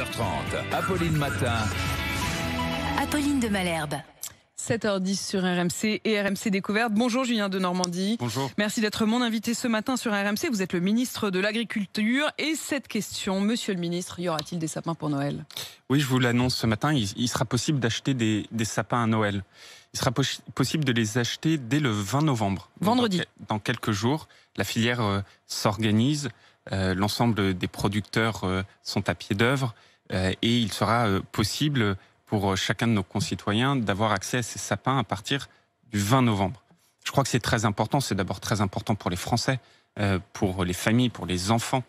7h30, Apolline Matin. Apolline de Malherbe. 7h10 sur RMC et RMC Découverte. Bonjour Julien de Normandie. Bonjour. Merci d'être mon invité ce matin sur RMC. Vous êtes le ministre de l'Agriculture. Et cette question, monsieur le ministre, y aura-t-il des sapins pour Noël Oui, je vous l'annonce ce matin. Il, sera possible d'acheter des, sapins à Noël. Il sera possible de les acheter dès le 20 novembre. Vendredi. dans, quelques jours, la filière euh, s'organise. Euh, l'ensemble des producteurs euh, sont à pied d'œuvre. Euh, et il sera euh, possible pour euh, chacun de nos concitoyens d'avoir accès à ces sapins à partir du 20 novembre. Je crois que c'est très important, c'est d'abord très important pour les Français, pour les familles, pour les enfants,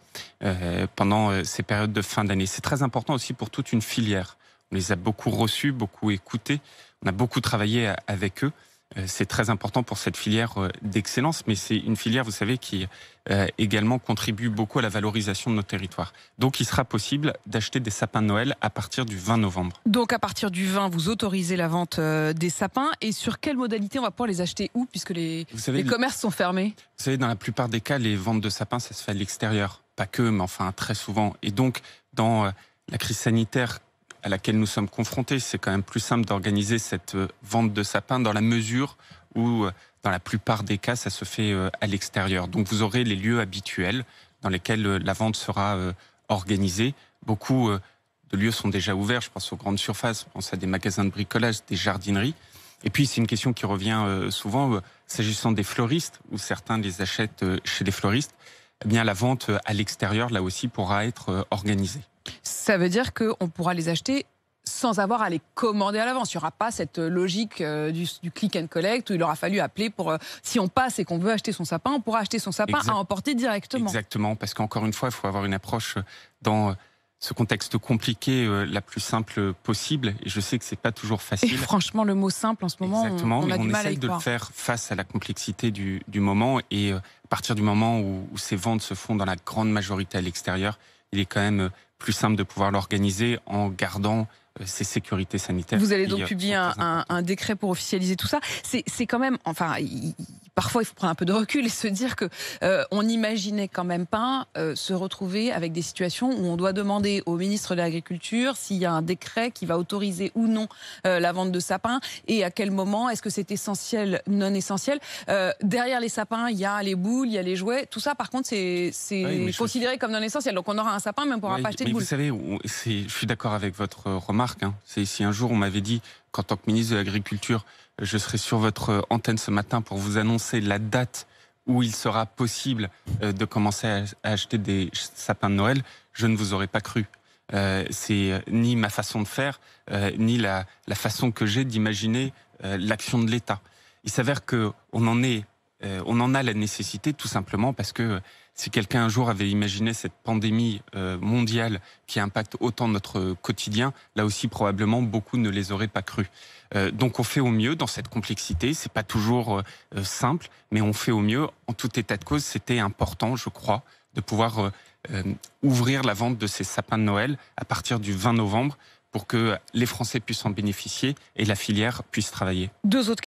pendant ces périodes de fin d'année. C'est très important aussi pour toute une filière. On les a beaucoup reçus, beaucoup écoutés, on a beaucoup travaillé avec eux. Euh, c'est très important pour cette filière euh, d'excellence, mais c'est une filière, vous savez, qui euh, également contribue beaucoup à la valorisation de nos territoires. Donc il sera possible d'acheter des sapins de Noël à partir du 20 novembre. Donc à partir du 20, vous autorisez la vente des sapins et sur quelle modalité on va pouvoir les acheter où puisque les, commerces sont fermés Vous savez, dans la plupart des cas, les ventes de sapins, ça se fait à l'extérieur. Pas que, mais enfin très souvent. Et donc dans la crise sanitaire à laquelle nous sommes confrontés. C'est quand même plus simple d'organiser cette euh, vente de sapins dans la mesure où, euh, dans la plupart des cas, ça se fait euh, à l'extérieur. Donc vous aurez les lieux habituels dans lesquels la vente sera organisée. Beaucoup de lieux sont déjà ouverts, je pense aux grandes surfaces, je pense à des magasins de bricolage, des jardineries. Et puis c'est une question qui revient souvent, s'agissant des fleuristes, où certains les achètent chez les fleuristes. Eh bien la vente euh, à l'extérieur, là aussi, pourra être euh, organisée. Ça veut dire qu'on pourra les acheter sans avoir à les commander à l'avance. Il n'y aura pas cette euh, logique du, click and collect où il aura fallu appeler pour... si on passe et qu'on veut acheter son sapin, on pourra acheter son sapin à emporter directement. Exactement, parce qu'encore une fois, il faut avoir une approche dans ce contexte compliqué euh, la plus simple possible. Et je sais que c'est pas toujours facile. franchement, le mot simple en ce moment, Exactement. on, a du mal à de le faire face à la complexité du, moment. Et euh, à partir du moment où, ces ventes se font dans la grande majorité à l'extérieur, il est quand même euh, plus simple de pouvoir l'organiser en gardant ces sécurités sanitaires. Vous allez donc publier un, décret pour officialiser tout ça. C'est quand même, enfin, parfois il faut prendre un peu de recul et se dire que euh, on n'imaginait quand même pas euh, se retrouver avec des situations où on doit demander au ministre de l'Agriculture s'il y a un décret qui va autoriser ou non euh, la vente de sapins et à quel moment est-ce que c'est essentiel, non essentiel. derrière les sapins, il y a les boules, il y a les jouets, tout ça par contre c'est ah considéré comme non essentiel. Donc on aura un sapin mais on ne pourra pas acheter de boules. Vous savez, je suis d'accord avec votre remarque. Hein. C'est si un jour on m'avait dit qu'en tant que ministre de l'Agriculture, je serai sur votre euh, antenne ce matin pour vous annoncer la date où il sera possible euh, de commencer à acheter des sapins de Noël, je ne vous aurais pas cru. Euh, c'est ni ma façon de faire, ni la, façon que j'ai d'imaginer l'action de l'État. Il s'avère qu'on en est euh, on en a la nécessité tout simplement parce que si quelqu'un un jour avait imaginé cette pandémie euh, mondiale qui impacte autant notre quotidien, là aussi probablement beaucoup ne les auraient pas cru. Euh, donc on fait au mieux dans cette complexité, c'est pas toujours simple, mais on fait au mieux. En tout état de cause, c'était important, je crois, de pouvoir ouvrir la vente de ces sapins de Noël à partir du 20 novembre pour que les Français puissent en bénéficier et la filière puisse travailler. Deux autres